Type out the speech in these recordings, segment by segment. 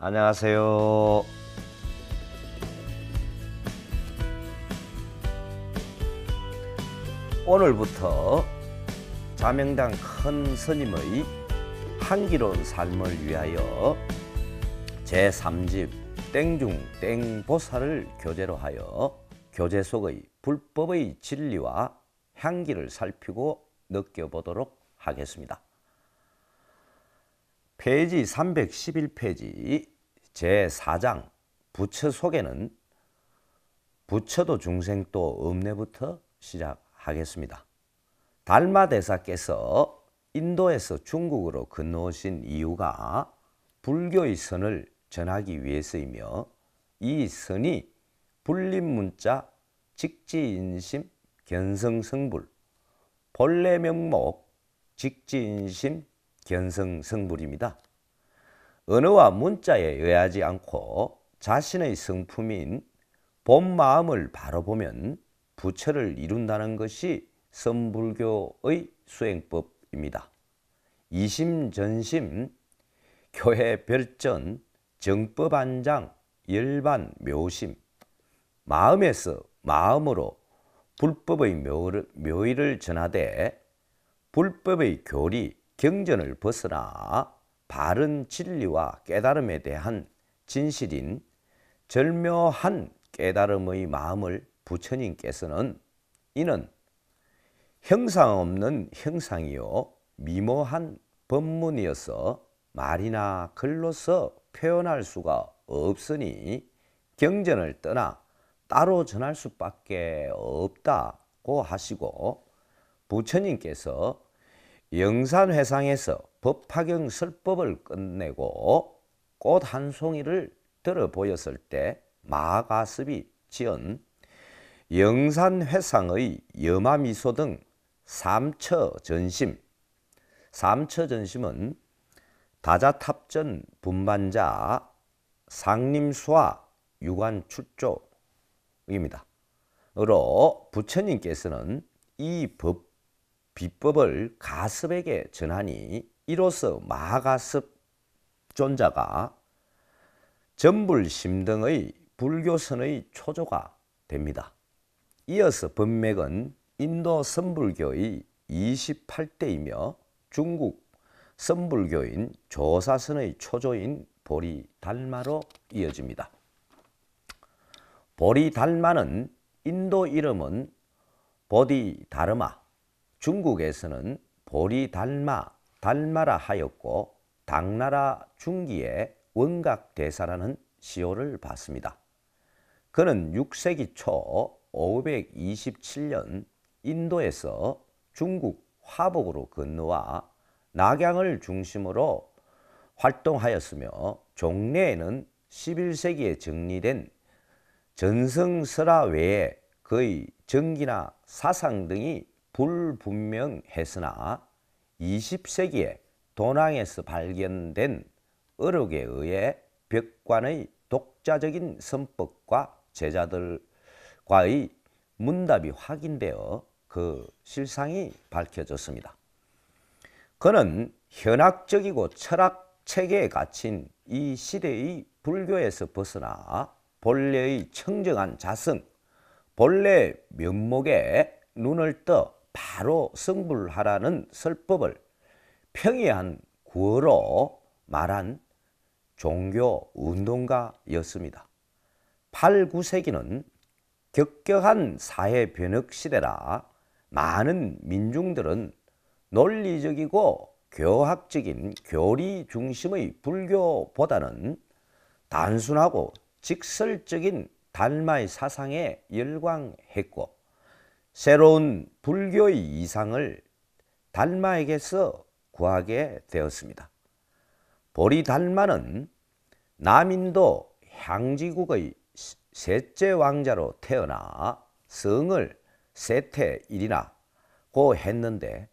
안녕하세요. 오늘부터 자명당 큰 스님의 한기로운 삶을 위하여 제3집 땡중 땡보살을 교재로 하여 교재 속의 불법의 진리와 향기를 살피고 느껴보도록 하겠습니다. 페이지 311페이지 제4장 부처 속에는 부처도 중생도 음내부터 시작하겠습니다. 달마대사께서 인도에서 중국으로 건너오신 이유가 불교의 선을 전하기 위해서이며 이 선이 불림문자, 직지인심, 견성성불, 본래명목, 직지인심, 견성 성불입니다. 언어와 문자에 의하지 않고 자신의 성품인 본 마음을 바로 보면 부처를 이룬다는 것이 선불교의 수행법입니다. 이심전심, 교회 별전, 정법안장, 열반 묘심, 마음에서 마음으로 불법의 묘를, 묘의를 전하되 불법의 교리, 경전을 벗어나 바른 진리와 깨달음에 대한 진실인 절묘한 깨달음의 마음을 부처님께서는 이는 형상 없는 형상이요 미모한 법문이어서 말이나 글로서 표현할 수가 없으니 경전을 떠나 따로 전할 수밖에 없다고 하시고 부처님께서 영산회상에서 법파경 설법을 끝내고 꽃 한 송이를 들어 보였을 때 마가습이 지은 영산회상의 염마미소등 삼처전심 삼처전심은 다자탑전 분반자 상림수와 유관출조입니다. 으로 부처님께서는 이법 비법을 가습에게 전하니 이로써 마가습 존자가 전불심 등의 불교선의 초조가 됩니다. 이어서 번맥은 인도 선불교의 28대이며 중국 선불교인 조사선의 초조인 보리달마로 이어집니다. 보리달마는 인도 이름은 보디다르마, 중국에서는 보리 달마, 달마라 하였고 당나라 중기의 원각대사라는 시호를 받습니다. 그는 6세기 초 527년 인도에서 중국 화북으로 건너와 낙양을 중심으로 활동하였으며 종래에는 11세기에 정리된 전승설화 외에 거의 전기나 사상 등이 불분명했으나 20세기에 도낭에서 발견된 어록에 의해 벽관의 독자적인 선법과 제자들과의 문답이 확인되어 그 실상이 밝혀졌습니다. 그는 현학적이고 철학 체계에 갇힌 이 시대의 불교에서 벗어나 본래의 청정한 자성, 본래 면목에 눈을 떠 바로 성불하라는 설법을 평이한 구어로 말한 종교 운동가였습니다. 8, 9세기는 격격한 사회 변혁 시대라 많은 민중들은 논리적이고 교학적인 교리 중심의 불교보다는 단순하고 직설적인 달마의 사상에 열광했고 새로운 불교의 이상을 달마에게서 구하게 되었습니다. 보리 달마는 남인도 향지국의 셋째 왕자로 태어나 성을 세태 일이나고 했는데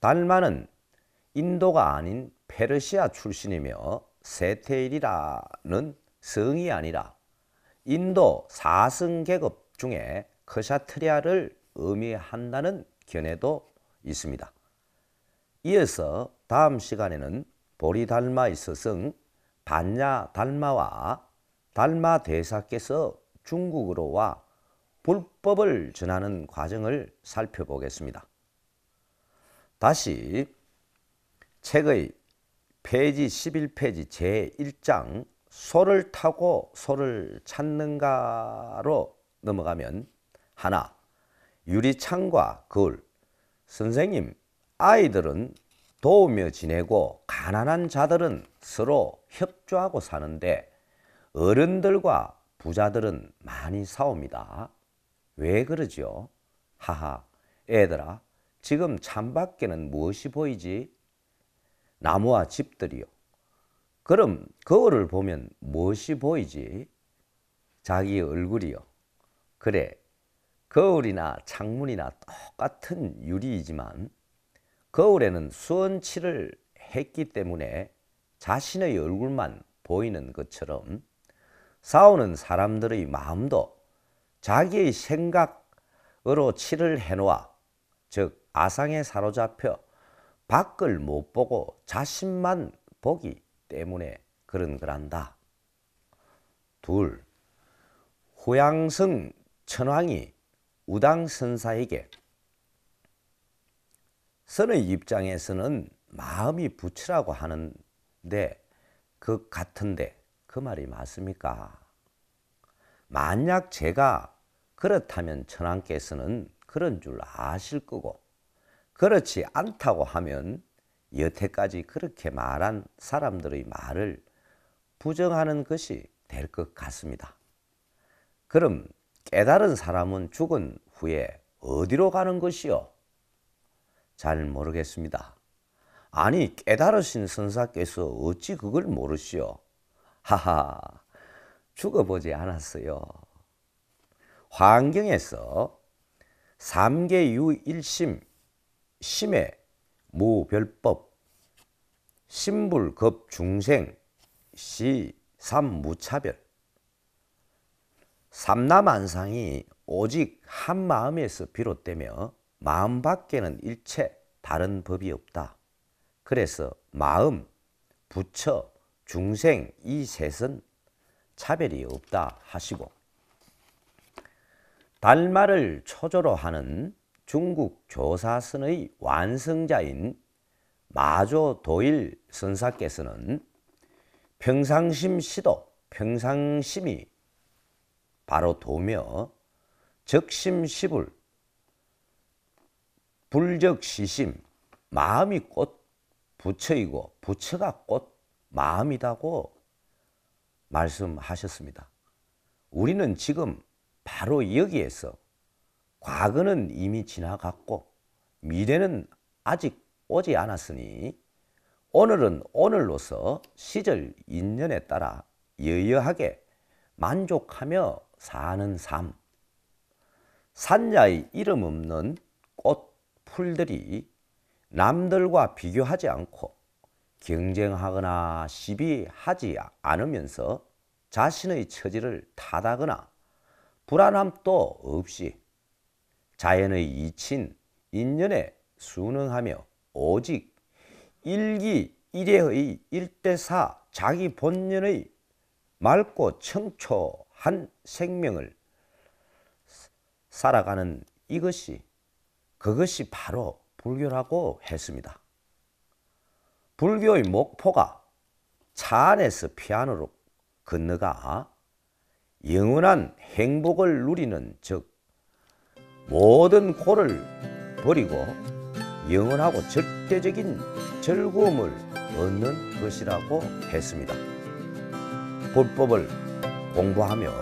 달마는 인도가 아닌 페르시아 출신이며 세테일이라는 성이 아니라 인도 사승 계급 중에 크샤트리아를 의미한다는 견해도 있습니다. 이어서 다음 시간에는 보리 닮아 있어성 반야 달마와 달마 대사께서 중국으로 와 불법을 전하는 과정을 살펴보겠습니다. 다시 책의 페이지 11페이지 제1장 소를 타고 소를 찾는가로 넘어가면 하나 유리창과 거울. 선생님, 아이들은 도우며 지내고 가난한 자들은 서로 협조하고 사는데 어른들과 부자들은 많이 싸웁니다. 왜 그러지요? 하하, 애들아, 지금 창밖에는 무엇이 보이지? 나무와 집들이요. 그럼 거울을 보면 무엇이 보이지? 자기 얼굴이요. 그래, 거울이나 창문이나 똑같은 유리이지만 거울에는 수원칠을 했기 때문에 자신의 얼굴만 보이는 것처럼 싸우는 사람들의 마음도 자기의 생각으로 칠을 해놓아 즉 아상에 사로잡혀 밖을 못 보고 자신만 보기 때문에 그런 거란다. 둘, 후양승 천황이 우당선사에게 선의 입장에서는 마음이 부치라고 하는데 그 같은데 그 말이 맞습니까? 만약 제가 그렇다면 천왕께서는 그런 줄 아실 거고 그렇지 않다고 하면 여태까지 그렇게 말한 사람들의 말을 부정하는 것이 될 것 같습니다. 그럼 깨달은 사람은 죽은 후에 어디로 가는 것이요? 잘 모르겠습니다. 아니 깨달으신 선사께서 어찌 그걸 모르시오? 하하 죽어보지 않았어요. 환경에서 삼계유일심 심의 무별법 심불급중생 시삼무차별 삼남한상이 오직 한 마음에서 비롯되며 마음 밖에는 일체 다른 법이 없다. 그래서 마음, 부처, 중생 이 셋은 차별이 없다 하시고 달마를 초조로 하는 중국 조사선의 완성자인 마조 도일 선사께서는 평상심 시도, 평상심이 바로 도며 적심시불 불적시심 마음이 꽃 부처이고 부처가 꽃마음이다고 말씀하셨습니다. 우리는 지금 바로 여기에서 과거는 이미 지나갔고 미래는 아직 오지 않았으니 오늘은 오늘로서 시절 인연에 따라 여여하게 만족하며 사는 삶. 산야의 이름 없는 꽃, 풀들이 남들과 비교하지 않고 경쟁하거나 시비하지 않으면서 자신의 처지를 타다거나 불안함도 없이 자연의 이친 인연에 순응하며 오직 일기일회의 일대사 자기 본연의 맑고 청초한 생명을 살아가는 이것이 그것이 바로 불교라고 했습니다. 불교의 목포가 차 안에서 피안으로 건너가 영원한 행복을 누리는 즉 모든 고를 버리고 영원하고 절대적인 즐거움을 얻는 것이라고 했습니다. 불법을 공부하며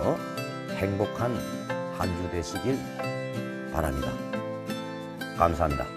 행복한 한주 되시길 바랍니다. 감사합니다.